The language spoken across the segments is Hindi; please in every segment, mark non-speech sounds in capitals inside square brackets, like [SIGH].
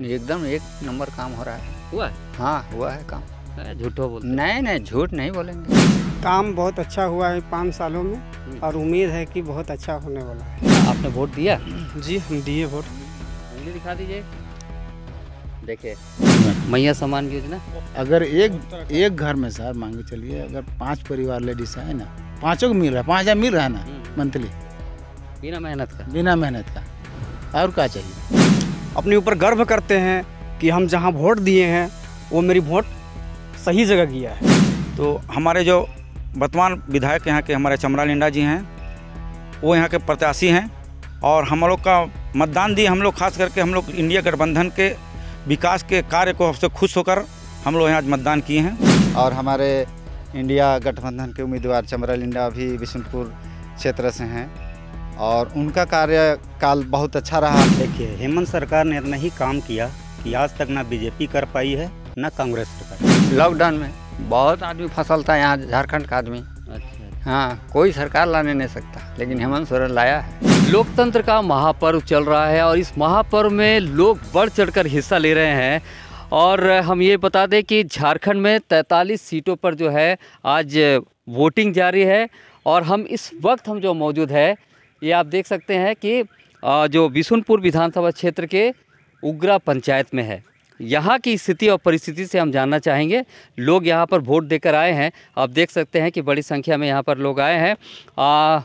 एकदम एक नंबर काम हो रहा है हुआ है हाँ हुआ है काम झूठो बोल नहीं नहीं झूठ नहीं बोलेंगे काम बहुत अच्छा हुआ है पाँच सालों में हम्म। और उम्मीद है कि बहुत अच्छा होने वाला है आपने वोट दिया जी हम दिए वोट उंगली दिखा दीजिए देखिए हम्म। मैया सम्मान योजना अगर एक एक घर में सर मांगे चलिए अगर पांच परिवार लेडीज है ना पाँचों को मिल रहा है पाँच हजार मिल रहा है ना हम्म। मंथली बिना मेहनत का बिना मेहनत का और क्या चाहिए अपने ऊपर गर्व करते हैं कि हम जहाँ वोट दिए हैं वो मेरी वोट सही जगह गया है तो हमारे जो वर्तमान विधायक यहाँ के हमारे चमरा लिंडा जी हैं वो यहाँ के प्रत्याशी हैं और हम लोग का मतदान दिए हम लोग खास करके हम लोग इंडिया गठबंधन के विकास के कार्य को सबसे खुश होकर हम लोग यहाँ आज मतदान किए हैं और हमारे इंडिया गठबंधन के उम्मीदवार चमरा लिंडा भी बिशनपुर क्षेत्र से हैं और उनका कार्यकाल बहुत अच्छा रहा देखिए हेमंत सरकार ने इतना ही काम किया कि आज तक ना बीजेपी कर पाई है ना कांग्रेस सरकार लॉकडाउन में बहुत आदमी फसल था यहाँ झारखंड का आदमी अच्छा, अच्छा। हाँ कोई सरकार लाने नहीं सकता लेकिन हेमंत सोरेन लाया है लोकतंत्र का महापर्व चल रहा है और इस महापर्व में लोग बढ़ चढ़ हिस्सा ले रहे हैं और हम ये बता दें कि झारखंड में तैतालीस सीटों पर जो है आज वोटिंग जारी है और हम इस वक्त हम जो मौजूद है ये आप देख सकते हैं कि जो बिशुनपुर विधानसभा क्षेत्र के उग्रा पंचायत में है यहाँ की स्थिति और परिस्थिति से हम जानना चाहेंगे लोग यहाँ पर वोट देकर आए हैं आप देख सकते हैं कि बड़ी संख्या में यहाँ पर लोग आए हैं आ,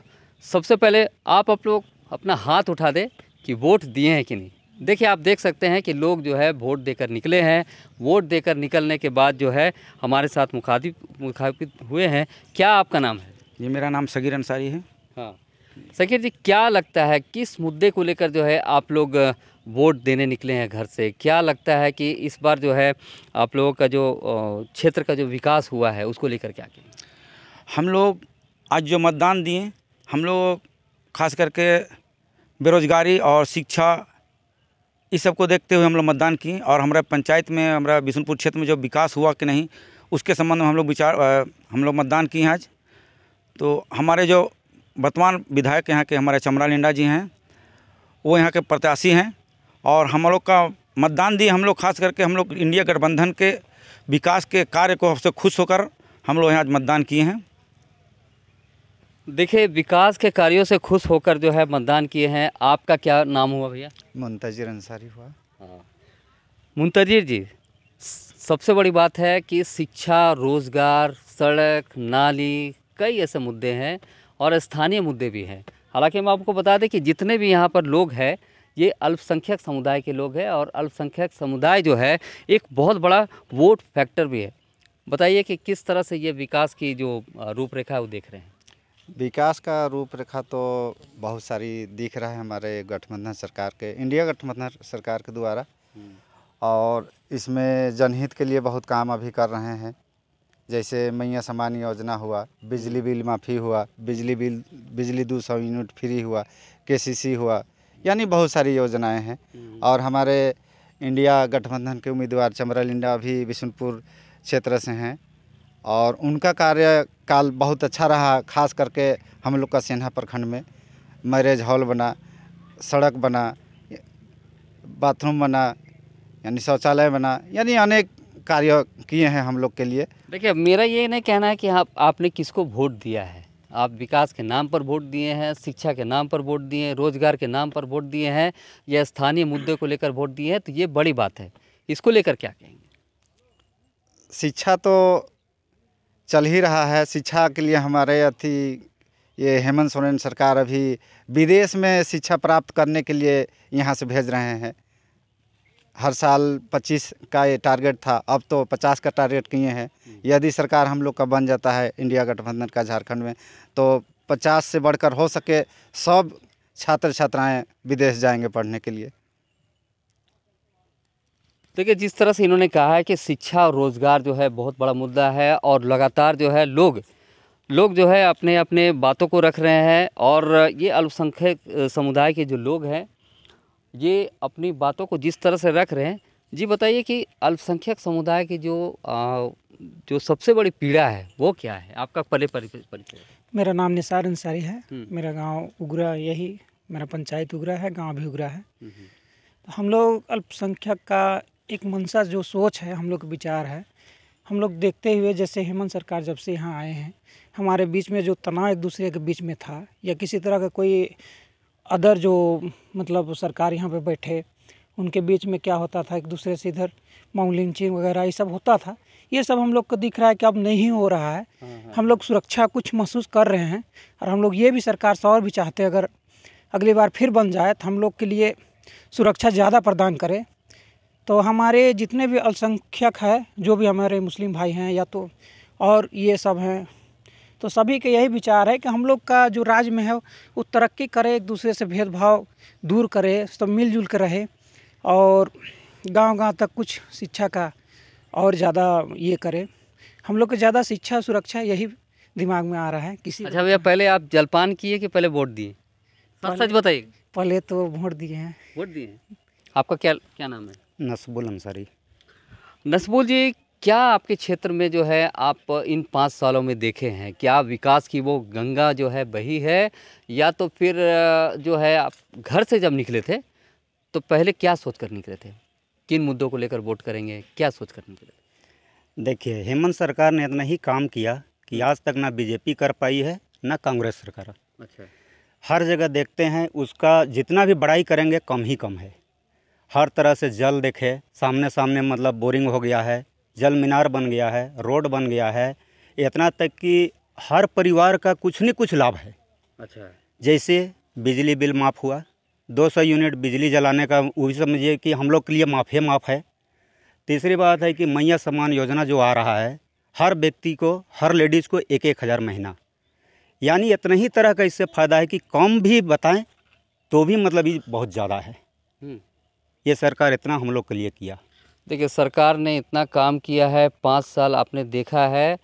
सबसे पहले आप आप लोग अपना हाथ उठा दें कि वोट दिए हैं कि नहीं देखिए आप देख सकते हैं कि लोग जो है वोट देकर निकले हैं वोट देकर निकलने के बाद जो है हमारे साथ मुखातिब मुखातिब हुए हैं क्या आपका नाम है जी मेरा नाम सगीर अंसारी है हाँ सकीर जी क्या लगता है किस मुद्दे को लेकर जो है आप लोग वोट देने निकले हैं घर से क्या लगता है कि इस बार जो है आप लोगों का जो क्षेत्र का जो विकास हुआ है उसको लेकर क्या किया हम लोग आज जो मतदान दिए हम लोग खास करके बेरोजगारी और शिक्षा इस सब को देखते हुए हम लोग मतदान किए और हमारे पंचायत में हमारा बिशनपुर क्षेत्र में जो विकास हुआ कि नहीं उसके संबंध में हम लोग विचार हम लोग मतदान किए आज तो हमारे जो वर्तमान विधायक यहाँ के हमारे चमरा लिंडा जी हैं वो यहाँ के प्रत्याशी हैं और हम लोग का मतदान दिए हम लोग खास करके हम लोग इंडिया गठबंधन के विकास के कार्य को हमसे खुश होकर हम लोग यहाँ मतदान किए हैं देखिए विकास के कार्यों से खुश होकर जो है मतदान किए हैं आपका क्या नाम हुआ भैया मुंतजिर अंसारी हुआ हाँ। मुंतजिर जी सबसे बड़ी बात है कि शिक्षा रोज़गार सड़क नाली कई ऐसे मुद्दे हैं और स्थानीय मुद्दे भी हैं हालांकि हम आपको बता दें कि जितने भी यहाँ पर लोग हैं ये अल्पसंख्यक समुदाय के लोग हैं और अल्पसंख्यक समुदाय जो है एक बहुत बड़ा वोट फैक्टर भी है बताइए कि किस तरह से ये विकास की जो रूपरेखा है वो देख रहे हैं विकास का रूपरेखा तो बहुत सारी दिख रहा है हमारे गठबंधन सरकार के इंडिया गठबंधन सरकार के द्वारा हम्म। और इसमें जनहित के लिए बहुत काम अभी कर रहे हैं जैसे मैया समान योजना हुआ बिजली बिल माफ़ी हुआ बिजली बिल बिजली दो सौ यूनिट फ्री हुआ के हुआ यानी बहुत सारी योजनाएं हैं हम्म। और हमारे इंडिया गठबंधन के उम्मीदवार चमरा लिंडा भी बिशनपुर क्षेत्र से हैं और उनका कार्यकाल बहुत अच्छा रहा खास करके हम लोग का सेन्हा प्रखंड में मैरेज हॉल बना सड़क बना बाथरूम बना यानी शौचालय बना यानी अनेक कार्य किए हैं हम लोग के लिए देखिए मेरा ये नहीं कहना है कि आप आपने किसको वोट दिया है आप विकास के नाम पर वोट दिए हैं शिक्षा के नाम पर वोट दिए हैं रोजगार के नाम पर वोट दिए हैं या स्थानीय मुद्दे को लेकर वोट दिए हैं तो ये बड़ी बात है इसको लेकर क्या कहेंगे शिक्षा तो चल ही रहा है शिक्षा के लिए हमारे अथी ये हेमंत सोरेन सरकार अभी विदेश में शिक्षा प्राप्त करने के लिए यहाँ से भेज रहे हैं हर साल 25 का ये टारगेट था अब तो 50 का टारगेट किए हैं यदि सरकार हम लोग का बन जाता है इंडिया गठबंधन का झारखंड में तो 50 से बढ़कर हो सके सब छात्र छात्राएं विदेश जाएंगे पढ़ने के लिए देखिए जिस तरह से इन्होंने कहा है कि शिक्षा और रोज़गार जो है बहुत बड़ा मुद्दा है और लगातार जो है लोग लोग जो है अपने अपने बातों को रख रहे हैं और ये अल्पसंख्यक समुदाय के जो लोग हैं ये अपनी बातों को जिस तरह से रख रहे हैं जी बताइए कि अल्पसंख्यक समुदाय की जो आ, जो सबसे बड़ी पीड़ा है वो क्या है आपका पहले परिचय मेरा नाम निसार अंसारी है हम्म। मेरा गांव उगरा यही मेरा पंचायत उगरा है गांव भी उगरा है हम्म, हम्म। तो हम लोग अल्पसंख्यक का एक मनसा जो सोच है हम लोग विचार है हम लोग देखते हुए जैसे हेमंत सरकार जब से यहाँ आए हैं हमारे बीच में जो तनाव एक दूसरे के बीच में था या किसी तरह का कोई अदर जो मतलब सरकार यहाँ पे बैठे उनके बीच में क्या होता था एक दूसरे से इधर माउलिंचिंग वगैरह ये सब होता था ये सब हम लोग को दिख रहा है कि अब नहीं हो रहा है हाँ, हाँ। हम लोग सुरक्षा कुछ महसूस कर रहे हैं और हम लोग ये भी सरकार से और भी चाहते हैं अगर अगली बार फिर बन जाए तो हम लोग के लिए सुरक्षा ज़्यादा प्रदान करें तो हमारे जितने भी अल्पसंख्यक है जो भी हमारे मुस्लिम भाई हैं या तो और ये सब हैं तो सभी के यही विचार है कि हम लोग का जो राज्य में है वो तरक्की करे एक दूसरे से भेदभाव दूर करे सब मिलजुल कर रहे और गांव गांव तक कुछ शिक्षा का और ज़्यादा ये करे हम लोग के ज़्यादा शिक्षा सुरक्षा यही दिमाग में आ रहा है किसी अच्छा भैया पहले आप जलपान किए कि पहले वोट दिए हाँ, सच बताइए पहले तो वोट दिए हैं वोट दिए आपका क्या क्या नाम है नसबुल अंसारी नसबुल जी क्या आपके क्षेत्र में जो है आप इन पाँच सालों में देखे हैं क्या विकास की वो गंगा जो है बही है या तो फिर जो है आप घर से जब निकले थे तो पहले क्या सोच कर निकले थे किन मुद्दों को लेकर वोट करेंगे क्या सोच कर निकले थे देखिए हेमंत सरकार ने इतना ही काम किया कि हम्म। आज तक ना बीजेपी कर पाई है ना कांग्रेस सरकार अच्छा हर जगह देखते हैं उसका जितना भी बड़ाई करेंगे कम ही कम है हर तरह से जल देखे सामने सामने मतलब बोरिंग हो गया है जल मीनार बन गया है रोड बन गया है इतना तक कि हर परिवार का कुछ न कुछ लाभ है अच्छा जैसे बिजली बिल माफ़ हुआ 200 यूनिट बिजली जलाने का वो भी समझिए कि हम लोग के लिए माफ़ है माफ़ है तीसरी बात है कि मैया सम्मान योजना जो आ रहा है हर व्यक्ति को हर लेडीज़ को एक एक हज़ार महीना यानी इतना ही तरह का इससे फ़ायदा है कि कम भी बताएं तो भी मतलब ये बहुत ज़्यादा है हम्म। ये सरकार इतना हम लोग के लिए किया देखिए सरकार ने इतना काम किया है पाँच साल आपने देखा है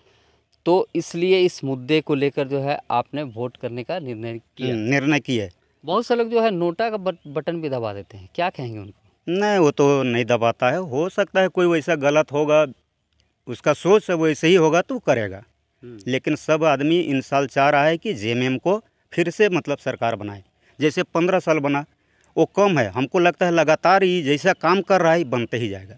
तो इसलिए इस मुद्दे को लेकर जो है आपने वोट करने का निर्णय किया हम्म, निर्णय किया बहुत से लोग जो है नोटा का बटन भी दबा देते हैं क्या कहेंगे उनको नहीं वो तो नहीं दबाता है हो सकता है कोई वैसा गलत होगा उसका सोच से वैसे ही होगा तो करेगा हम्म। लेकिन सब आदमी इन साल चाह रहा है कि जे को फिर से मतलब सरकार बनाए जैसे पंद्रह साल बना वो कम है हमको लगता है लगातार ही जैसा काम कर रहा है बनते ही जाएगा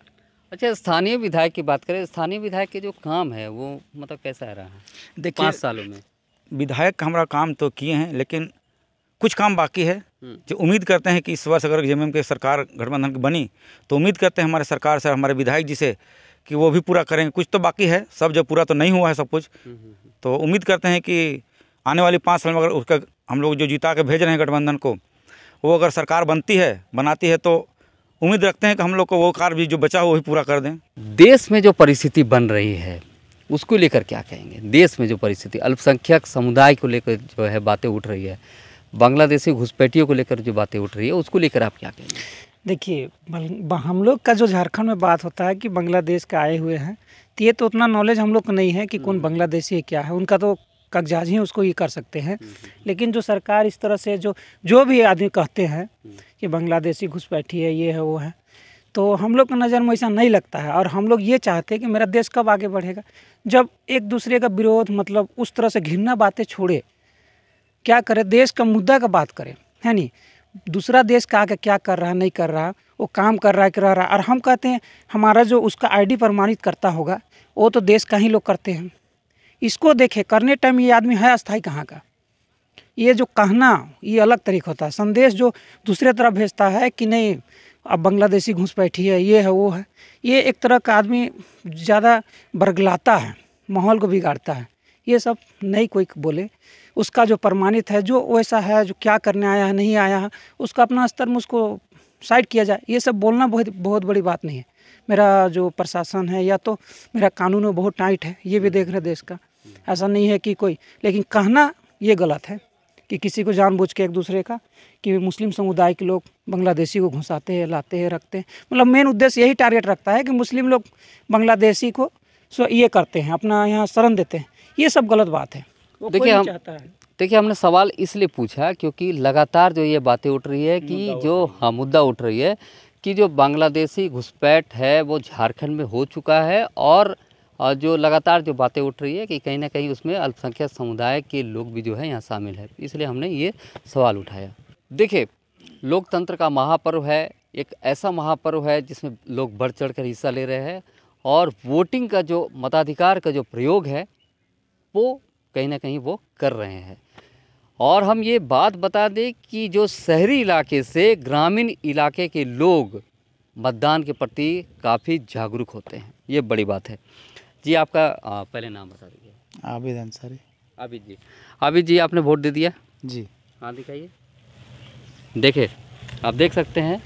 अच्छा स्थानीय विधायक की बात करें स्थानीय विधायक के जो काम है वो मतलब कैसा रहा है देखिए पाँच सालों में विधायक हमारा काम तो किए हैं लेकिन कुछ काम बाकी है हम्म। जो उम्मीद करते हैं कि इस वर्ष अगर जेएमएम के सरकार गठबंधन की बनी तो उम्मीद करते हैं हमारे सरकार से हमारे विधायक जी से कि वो भी पूरा करेंगे कुछ तो बाकी है सब जो पूरा तो नहीं हुआ है सब कुछ हम्म, हम्म, तो उम्मीद करते हैं कि आने वाली पाँच साल में अगर उसका हम लोग जो जीता के भेज रहे हैं गठबंधन को वो अगर सरकार बनती है बनाती है तो उम्मीद रखते हैं कि हम लोग को वो कार्य भी जो बचा हो वही पूरा कर दें देश में जो परिस्थिति बन रही है उसको लेकर क्या कहेंगे देश में जो परिस्थिति अल्पसंख्यक समुदाय को लेकर जो है बातें उठ रही है बांग्लादेशी घुसपैठियों को लेकर जो बातें उठ रही है उसको लेकर आप क्या कहेंगे देखिए हम लोग का जो झारखंड में बात होता है कि बांग्लादेश का आए हुए हैं तो ये तो उतना नॉलेज हम लोग को नहीं है कि कौन हम्म। बांग्लादेशी है क्या है उनका तो कागजाज ही उसको ये कर सकते हैं हम्म, हम्म, हम्म। लेकिन जो सरकार इस तरह से जो जो भी आदमी कहते हैं कि बांग्लादेशी घुसपैठी है ये है वो है तो हम लोग का नज़र में ऐसा नहीं लगता है और हम लोग ये चाहते हैं कि मेरा देश कब आगे बढ़ेगा जब एक दूसरे का विरोध मतलब उस तरह से घिरना बातें छोड़े क्या करें देश का मुद्दा का बात करें है नहीं दूसरा देश का आके क्या कर रहा नहीं कर रहा वो काम कर रहा है कि रह रहा और हम कहते हैं हमारा जो उसका आईडी प्रमाणित करता होगा वो तो देश का ही लोग करते हैं इसको देखे करने टाइम ये आदमी है अस्थाई कहाँ का ये जो कहना ये अलग तरीका होता है संदेश जो दूसरे तरफ भेजता है कि नहीं अब बांग्लादेशी घुसपैठी है ये है वो है ये एक तरह का आदमी ज़्यादा बरगलाता है माहौल को बिगाड़ता है ये सब नहीं कोई बोले उसका जो प्रमाणित है जो वैसा है जो क्या करने आया है नहीं आया है उसका अपना स्तर में उसको साइड किया जाए ये सब बोलना बहुत बहुत बड़ी बात नहीं है मेरा जो प्रशासन है या तो मेरा कानून बहुत टाइट है ये भी देख रहे देश का ऐसा नहीं है कि कोई लेकिन कहना ये गलत है कि किसी को जानबूझ के एक दूसरे का कि मुस्लिम समुदाय के लोग बांग्लादेशी को घुसाते हैं लाते हैं रखते हैं मतलब मेन उद्देश्य यही टारगेट रखता है कि मुस्लिम लोग बांग्लादेशी को सो ये करते हैं अपना यहाँ शरण देते हैं ये सब गलत बात है देखिए हम देखिए हमने सवाल इसलिए पूछा क्योंकि लगातार जो ये बातें उठ रही है कि जो हाँ मुद्दा उठ रही है कि जो बांग्लादेशी घुसपैठ है वो झारखंड में हो चुका है और जो लगातार जो बातें उठ रही है कि कहीं ना कहीं उसमें अल्पसंख्यक समुदाय के लोग भी जो है यहाँ शामिल है इसलिए हमने ये सवाल उठाया देखिए लोकतंत्र का महापर्व है एक ऐसा महापर्व है जिसमें लोग बढ़ चढ़ कर हिस्सा ले रहे हैं और वोटिंग का जो मताधिकार का जो प्रयोग है वो कहीं ना कहीं वो कर रहे हैं और हम ये बात बता दें कि जो शहरी इलाके से ग्रामीण इलाके के लोग मतदान के प्रति काफ़ी जागरूक होते हैं ये बड़ी बात है जी आपका आ, पहले नाम बता दीजिए आबिद अंसारी आबिद जी आबिद जी आपने वोट दे दिया जी हाँ दिखाइए देखिए आप देख सकते हैं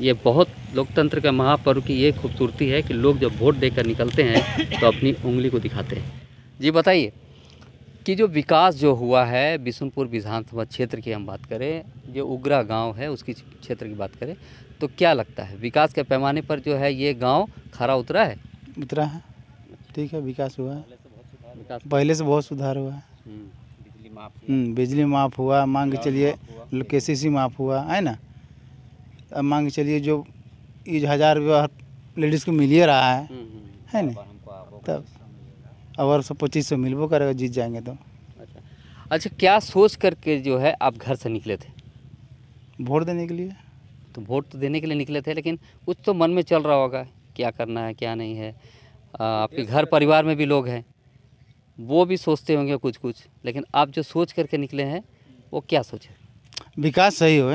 ये बहुत लोकतंत्र का महापर्व की ये खूबसूरती है कि लोग जब वोट देकर निकलते हैं तो अपनी उंगली को दिखाते हैं जी बताइए कि जो विकास जो हुआ है बिशुनपुर विधानसभा क्षेत्र की हम बात करें जो उगरा गांव है उसकी क्षेत्र की बात करें तो क्या लगता है विकास के पैमाने पर जो है ये गांव खरा उतरा है उतरा है ठीक है विकास हुआ है पहले से बहुत सुधार हुआ है हम्म, हम्म, बिजली माफ हुआ मांग के चलिए के सी सी माफ हुआ है ना अब मांग के चलिए जो ये हज़ार रुपये लेडीज़ को मिल ही रहा है हम्म, है ना तब अगर सौ पच्चीस सौ मिलबो करेगा जीत जाएंगे तो अच्छा अच्छा क्या सोच करके जो है आप घर से निकले थे वोट देने के लिए तो वोट तो देने के लिए निकले थे लेकिन कुछ तो मन में चल रहा होगा क्या करना है क्या नहीं है आपके घर परिवार में भी लोग हैं वो भी सोचते होंगे कुछ कुछ लेकिन आप जो सोच करके निकले हैं वो क्या सोचे विकास सही हो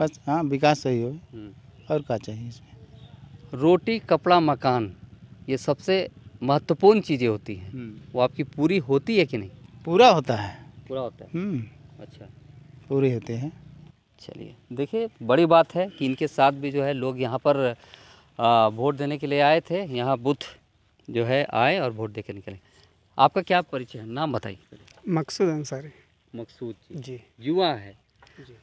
बस हाँ विकास सही हो हम्म। और क्या चाहिए इसमें रोटी कपड़ा मकान ये सबसे महत्वपूर्ण चीज़ें होती हैं हम्म। वो आपकी पूरी होती है कि नहीं पूरा होता है पूरा होता है हम्म। अच्छा पूरी होते हैं चलिए देखिए बड़ी बात है कि इनके साथ भी जो है लोग यहाँ पर वोट देने के लिए आए थे यहाँ बूथ जो है आए और वोट दे के निकले आपका क्या परिचय है नाम बताइए मकसूद अंसारी मकसूद जी, जी। युवा है जी।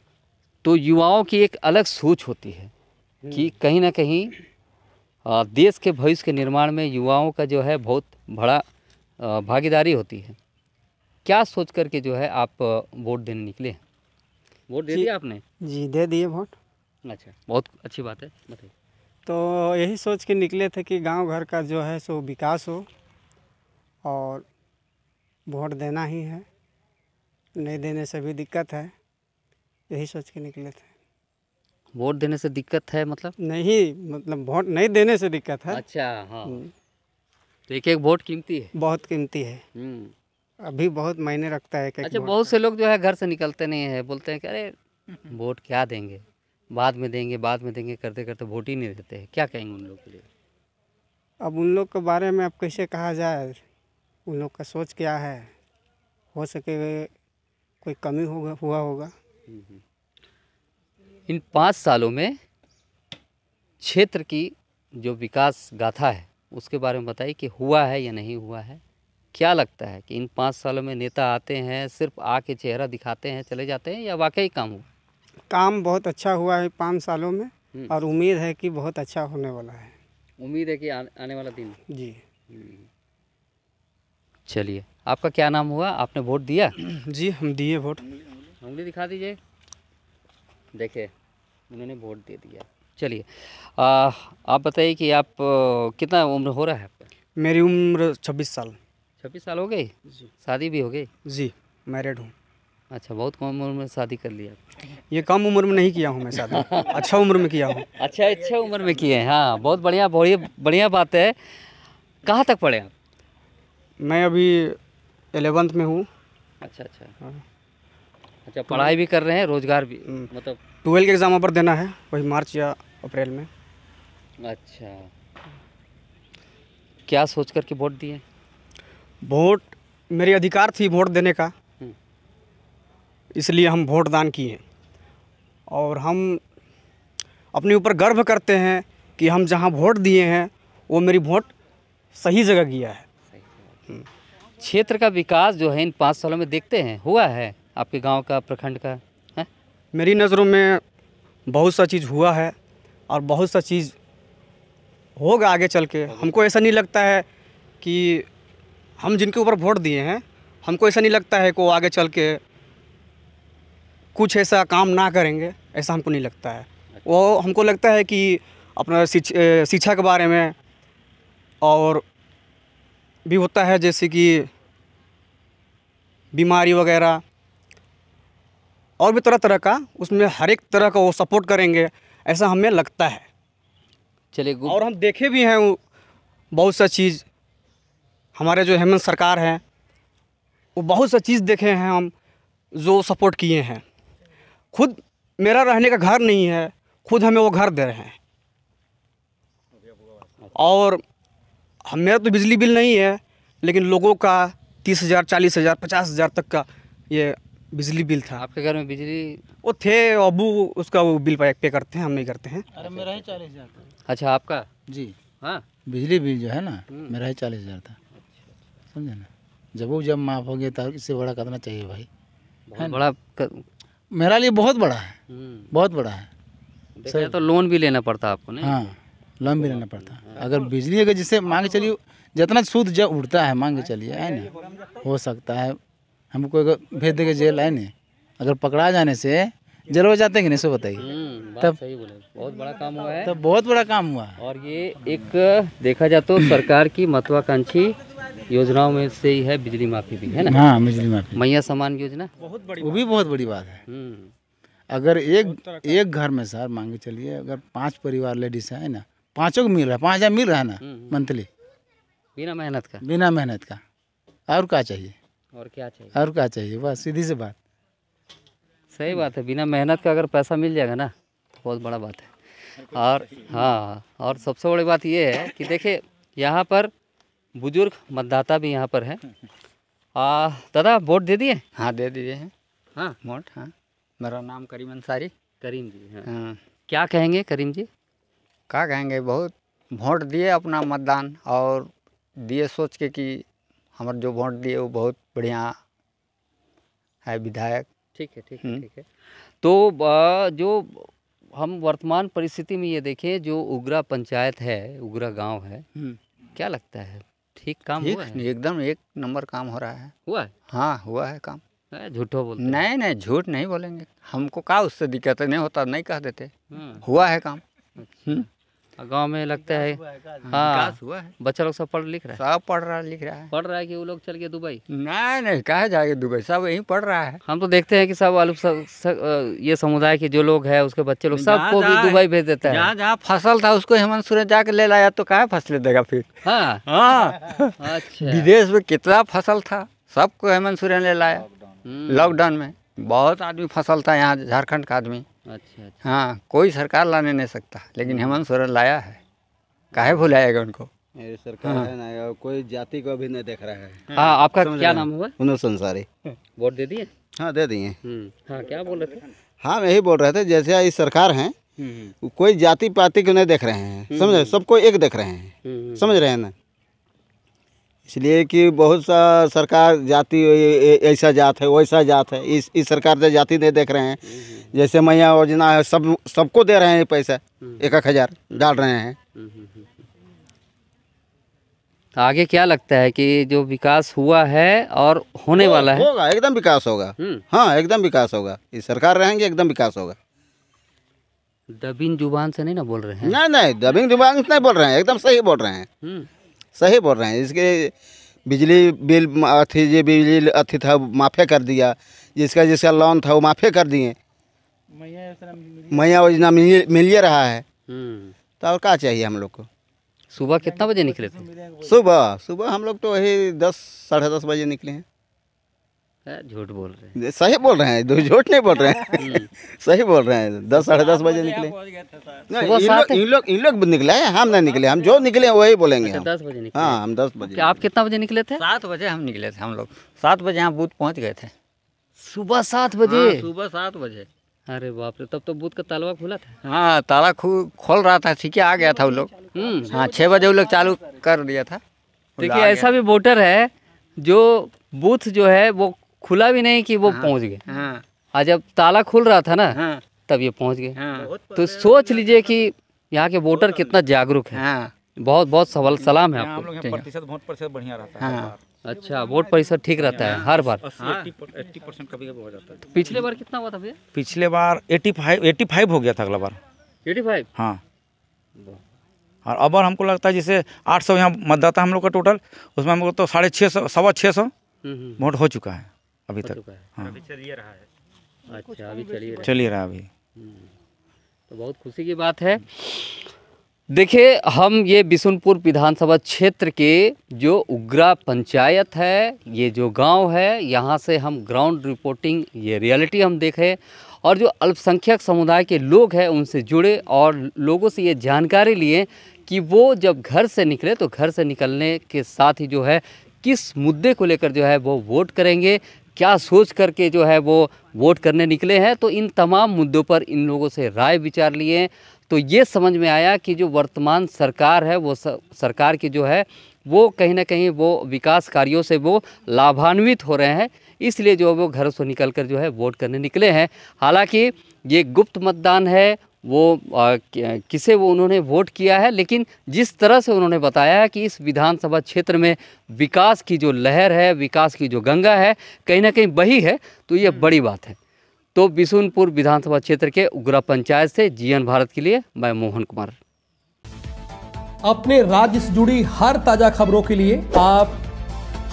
तो युवाओं की एक अलग सोच होती है हम्म। कि कहीं ना कहीं देश के भविष्य के निर्माण में युवाओं का जो है बहुत बड़ा भागीदारी होती है क्या सोच कर के जो है आप वोट देने निकले वोट दे दिया आपने जी दे दिए वोट अच्छा बहुत अच्छी बात है बताइए तो यही सोच के निकले थे कि गांव घर का जो है सो विकास हो और वोट देना ही है नहीं देने से भी दिक्कत है यही सोच के निकले थे वोट देने से दिक्कत है मतलब नहीं मतलब वोट नहीं देने से दिक्कत है अच्छा हाँ हम्म। तो एक एक वोट कीमती है बहुत कीमती है हम्म। अभी बहुत मायने रखता है अच्छा बहुत से लोग जो है घर से निकलते नहीं है बोलते हैं कि अरे वोट क्या देंगे बाद में देंगे बाद में देंगे करते करते वोट ही नहीं देते हैं क्या कहेंगे उन लोग के लिए अब उन लोग के बारे में अब कैसे कहा जाए उन लोग का सोच क्या है हो सके कोई कमी होगा हुआ होगा हम्म, इन पाँच सालों में क्षेत्र की जो विकास गाथा है उसके बारे में बताइए कि हुआ है या नहीं हुआ है क्या लगता है कि इन पाँच सालों में नेता आते हैं सिर्फ आके चेहरा दिखाते हैं चले जाते हैं या वाकई काम हुआ काम बहुत अच्छा हुआ है पाँच सालों में हम्म। और उम्मीद है कि बहुत अच्छा होने वाला है उम्मीद है कि आने वाला दिन जी हम्म। चलिए आपका क्या नाम हुआ आपने वोट दिया जी हम दिए वोट उंगली दिखा दीजिए देखे उन्होंने वोट दे दिया चलिए आप बताइए कि आप कितना उम्र हो रहा है आपका मेरी उम्र छब्बीस साल छब्बीस साल हो गई जी शादी भी हो गई जी मैरिड हूँ अच्छा बहुत कम उम्र में शादी कर लिया ये कम उम्र में नहीं किया हूँ मैं शादी [LAUGHS] अच्छा उम्र में किया हूँ अच्छा अच्छा उम्र में किए हैं हाँ बहुत बढ़िया बढ़िया बढ़िया बात है कहाँ तक पढ़े आप मैं अभी एलेवंथ में हूँ अच्छा अच्छा हाँ अच्छा तो पढ़ाई भी कर रहे हैं रोजगार भी हम्म। मतलब ट्वेल्व के एग्ज़ाम पर देना है वही मार्च या अप्रैल में अच्छा क्या सोच करके वोट दिए वोट मेरे अधिकार थी वोट देने का हम्म। इसलिए हम वोट दान किए और हम अपने ऊपर गर्व करते हैं कि हम जहाँ वोट दिए हैं वो मेरी वोट सही जगह गया है हम्म। क्षेत्र का विकास जो है इन पाँच सालों में देखते हैं हुआ है आपके गांव का प्रखंड का है मेरी नज़रों में बहुत सा चीज़ हुआ है और बहुत सा चीज़ होगा आगे चल के हमको ऐसा नहीं लगता है कि हम जिनके ऊपर वोट दिए हैं हमको ऐसा नहीं लगता है कि वो आगे चल के कुछ ऐसा काम ना करेंगे ऐसा हमको नहीं लगता है वो हमको लगता है कि अपना शिक्षा के बारे में और भी होता है जैसे कि बीमारी वगैरह और भी तरह तरह का उसमें हर एक तरह का वो सपोर्ट करेंगे ऐसा हमें लगता है चलिए और हम देखे भी हैं बहुत सा चीज़ हमारे जो हेमंत सरकार हैं वो बहुत सा चीज़ देखे हैं हम जो सपोर्ट किए हैं खुद मेरा रहने का घर नहीं है खुद हमें वो घर दे रहे हैं और हम मेरा तो बिजली बिल नहीं है लेकिन लोगों का तीस हज़ार चालीस हज़ार पचास हज़ार तक का ये बिजली बिल था आपके घर में बिजली वो थे अबू उसका वो बिल पे करते हैं हम नहीं करते हैं अरे मेरा ही चालीस हज़ार था अच्छा आपका जी हाँ बिजली बिल जो है ना हम्म। मेरा ही चालीस हज़ार था समझे ना जब वो जब माफ़ हो गया था इससे बड़ा करना चाहिए भाई बड़ा कर... मेरा लिए बहुत बड़ा है हम्म। बहुत बड़ा है सर तो लोन भी लेना पड़ता आपको नहीं हाँ लोन भी लेना पड़ता हाँ। अगर बिजली अगर जिससे मांग चलिए जितना सूद जब उठता है मांग के चलिए है ना हो सकता है हमको भेज देंगे जेल आए नहीं अगर पकड़ा जाने से जेल हो जाते कि नहीं सो बताइए हम्म, तब सही बोले बहुत बड़ा काम हुआ है तब बहुत बड़ा काम हुआ और ये एक देखा जाए तो सरकार की महत्वाकांक्षी योजनाओं में से ही है बिजली माफी भी है ना हाँ बिजली माफी मैया समान योजना बहुत बड़ी वो भी बहुत बड़ी बात है हम्म। अगर एक एक घर में सर मांगे चलिए अगर पांच परिवार लेडीज है ना पाँचों को मिल रहा है पाँच हज़ार मिल रहा है ना हम्म, मंथली बिना मेहनत का बिना मेहनत का और क्या चाहिए और क्या चाहिए और क्या चाहिए बस सीधी सी बात सही बात है बिना मेहनत का अगर पैसा मिल जाएगा ना बहुत बड़ा बात है और हाँ और सबसे बड़ी बात ये है कि देखिए यहाँ पर बुजुर्ग मतदाता भी यहाँ पर है आ, दादा वोट दे दिए हाँ दे दिए हैं हाँ वोट हाँ मेरा नाम करीम अंसारी करीम जी हाँ, आ, हाँ। क्या कहेंगे करीम जी क्या कहेंगे बहुत वोट दिए अपना मतदान और दिए सोच के कि हमारे जो वोट दिए वो बहुत बढ़िया है विधायक ठीक है ठीक है हम्म। ठीक है तो जो हम वर्तमान परिस्थिति में ये देखें जो उगरा पंचायत है उगरा गांव है हम्म। क्या लगता है ठीक काम ठीक, हुआ है एकदम एक नंबर काम हो रहा है हुआ है हाँ हुआ है काम झूठो बोल नहीं नहीं झूठ नहीं बोलेंगे हमको का उससे दिक्कत नहीं होता नहीं कह देते हम्म। हुआ है काम अच्छा। गांव में लगता है हाँ बच्चा लोग सब पढ़ लिख रहा है सब पढ़ रहा है लिख रहा है पढ़ रहा है कि वो लोग चल गए दुबई नहीं नहीं कहा जाएगा दुबई सब यही पढ़ रहा है हम तो देखते हैं कि सब आलू ये समुदाय के जो लोग है उसके बच्चे लोग सबको भी दुबई भेज देता है जहाँ जहाँ फसल था उसको हेमंत सोरेन जाके ले लाया तो कहा फसल देगा फिर हाँ। हाँ। अच्छा। विदेश में कितना फसल था सबको हेमंत सोरेन ले लाया हम्म। लॉकडाउन में बहुत आदमी फसल था यहाँ झारखण्ड का आदमी अच्छा, अच्छा, हाँ कोई सरकार लाने नहीं सकता लेकिन हेमंत सोरेन लाया है काहे भुलाएगा उनको मेरी सरकार हाँ। है ना कोई जाति को अभी नहीं देख रहा है हाँ, हाँ आपका क्या नाम हुआ संसारी वोट दे दिए हाँ दे दिए हम्म, हाँ क्या बोल रहे थे हाँ मैं यही बोल रहे थे जैसे ये सरकार है हम्म, हम्म। कोई जाति पाति को नहीं देख रहे हैं समझ रहे सबको एक देख रहे हैं समझ रहे हैं ना इसलिए कि बहुत सा सरकार जाति ऐसा जात है वैसा जात है इस इस सरकार से जाति नहीं देख रहे हैं हम्म, हम्म। जैसे मैया योजना है सब सबको दे रहे हैं पैसा हम्म। एक एक हज़ार डाल रहे हैं तो आगे क्या लगता है कि जो विकास हुआ है और होने हो, वाला है होगा एकदम विकास होगा हाँ एकदम विकास होगा इस सरकार रहेंगे एकदम विकास होगा दबिंग जुबान से नहीं ना बोल रहे हैं नहीं नहीं दबिंग जुबान से नहीं बोल रहे हैं एकदम सही बोल रहे हैं सही बोल रहे हैं इसके बिजली बिल अथी जो बिजली अथी था माफ़े कर दिया जिसका जिसका लोन था वो माफ़े कर दिए मैया योजना मिलिए रहा है हम्म। तो और क्या चाहिए हम लोग को सुबह कितना बजे निकले थे सुबह सुबह हम लोग तो वही दस साढ़े दस बजे निकले हैं झूठ बोल रहे हैं सही बोल रहे हैं दो झूठ नहीं बोल रहे हैं [LAUGHS] हम्म। सही बोल रहे हैं दस साढ़े दस बजे तो निकले इन लोग इन लोग निकले हैं हम नहीं निकले हम हाँ। जो निकले वही बोलेंगे अच्छा, दस बजे निकले हाँ हम दस बजे आप कितना बजे निकले थे सात बजे हम निकले थे हम लोग सात बजे यहाँ बूथ पहुँच गए थे सुबह सात बजे हाँ, सुबह सात बजे अरे बाप रे तब तो बूथ का तालवा खुला था हाँ ताला खोल रहा था ठीक है आ गया था वो लोग हम्म। हाँ छः बजे वो लोग चालू कर दिया था देखिए ऐसा भी वोटर है जो बूथ जो है वो खुला भी नहीं कि वो हाँ, पहुंच गए हाँ।, हाँ, जब ताला खुल रहा था ना हाँ, तब ये पहुंच गए हाँ, तो सोच लीजिए कि यहाँ के वोटर कितना जागरूक है हाँ। बहुत बहुत सवाल सलाम है आपको हाँ। अच्छा वोट परिसर ठीक रहता है हर बार पिछले बार कितना हुआ था भैया पिछले बार एटी फाइव एटी फाइव हो गया था अगला बार एटी फाइव हाँ और अब हमको लगता है जैसे आठ सौ यहाँ मतदाता हम लोग का टोटल उसमें हमको तो साढ़े छः सौ सवा छः सौ हम्म, हम्म। वोट हो चुका है अभी तक हाँ अभी चल रहा है अच्छा अभी रहा रहा अभी हम्म। तो बहुत खुशी की बात है देखिए हम ये बिशुनपुर विधानसभा क्षेत्र के जो उग्रा पंचायत है ये जो गांव है यहाँ से हम ग्राउंड रिपोर्टिंग ये रियलिटी हम देखें और जो अल्पसंख्यक समुदाय के लोग हैं उनसे जुड़े और लोगों से ये जानकारी लिए कि वो जब घर से निकले तो घर से निकलने के साथ ही जो है किस मुद्दे को लेकर जो है वो वोट करेंगे क्या सोच करके जो है वो वोट करने निकले हैं तो इन तमाम मुद्दों पर इन लोगों से राय विचार लिए तो ये समझ में आया कि जो वर्तमान सरकार है वो सरकार की जो है वो कहीं ना कहीं वो विकास कार्यों से वो लाभान्वित हो रहे हैं इसलिए जो वो घर से निकल कर जो है वोट करने निकले हैं हालांकि ये गुप्त मतदान है वो आ, किसे वो उन्होंने वोट किया है लेकिन जिस तरह से उन्होंने बताया है कि इस विधानसभा क्षेत्र में विकास की जो लहर है विकास की जो गंगा है कहीं ना कहीं बही है तो ये हम्म। बड़ी बात है तो बिशुनपुर विधानसभा क्षेत्र के उग्रा पंचायत से जीएन भारत के लिए मैं मोहन कुमार अपने राज्य से जुड़ी हर ताजा खबरों के लिए आप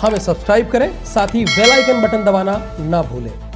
हमें सब्सक्राइब करें साथ ही बेलाइकन बटन दबाना ना भूलें